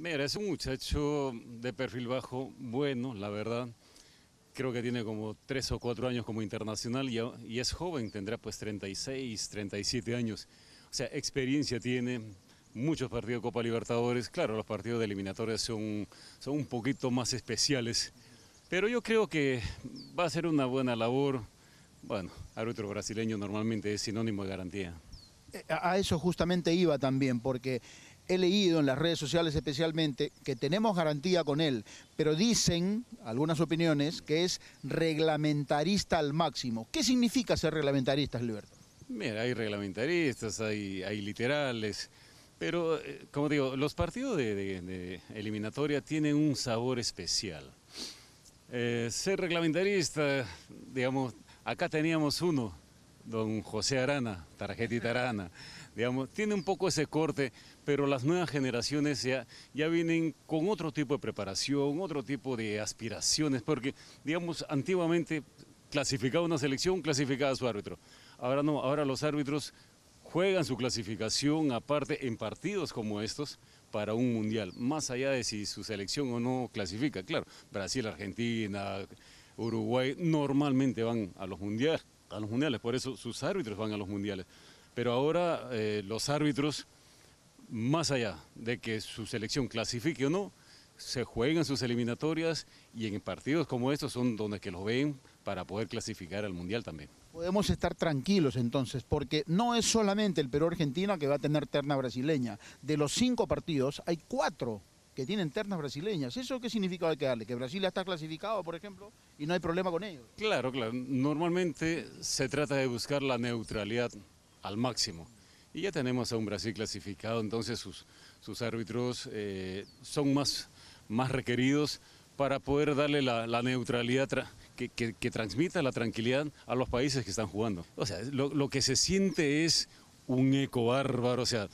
Mira, es un muchacho de perfil bajo, bueno, la verdad. Creo que tiene como tres o cuatro años como internacional y, y es joven, tendrá pues 36, 37 años. O sea, experiencia tiene, muchos partidos de Copa Libertadores. Claro, los partidos de eliminatorias son, son un poquito más especiales. Pero yo creo que va a ser una buena labor. Bueno, árbitro brasileño normalmente es sinónimo de garantía. Eh, a eso justamente iba también, porque he leído en las redes sociales especialmente que tenemos garantía con él, pero dicen algunas opiniones que es reglamentarista al máximo. ¿Qué significa ser reglamentarista, Gilberto? Mira, hay reglamentaristas, hay, hay literales, pero eh, como digo, los partidos de, eliminatoria tienen un sabor especial. Eh, ser reglamentarista, digamos, acá teníamos uno, don José Arana, tarjetita Arana, digamos, tiene un poco ese corte, pero las nuevas generaciones ya, vienen con otro tipo de preparación, otro tipo de aspiraciones, porque, digamos, antiguamente clasificaba una selección, clasificaba a su árbitro. Ahora no, ahora los árbitros juegan su clasificación aparte en partidos como estos para un mundial, más allá de si su selección o no clasifica. Claro, Brasil, Argentina, Uruguay normalmente van a los mundiales a los mundiales, por eso sus árbitros van a los mundiales. Pero ahora eh, los árbitros, más allá de que su selección clasifique o no, se juegan sus eliminatorias y en partidos como estos son donde que los ven para poder clasificar al Mundial también. Podemos estar tranquilos entonces, porque no es solamente el Perú-Argentina que va a tener terna brasileña. De los cinco partidos, hay cuatro que tienen ternas brasileñas. ¿Eso qué significa hay que darle? ¿Que Brasil ya está clasificado, por ejemplo, y no hay problema con ellos? Claro, claro. Normalmente se trata de buscar la neutralidad al máximo. Y ya tenemos a un Brasil clasificado, entonces sus, sus árbitros eh, son más, más requeridos para poder darle la, la neutralidad que, que, que, transmita la tranquilidad a los países que están jugando. O sea, lo, lo que se siente es un eco bárbaro, o sea,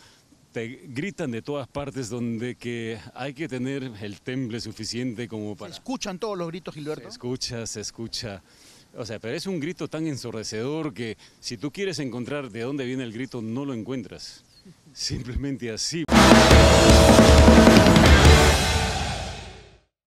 gritan de todas partes donde que hay que tener el temple suficiente como para... ¿Se escuchan todos los gritos, Gilberto? Se escucha, se escucha. O sea, pero es un grito tan ensordecedor que si tú quieres encontrar de dónde viene el grito, no lo encuentras. Simplemente así.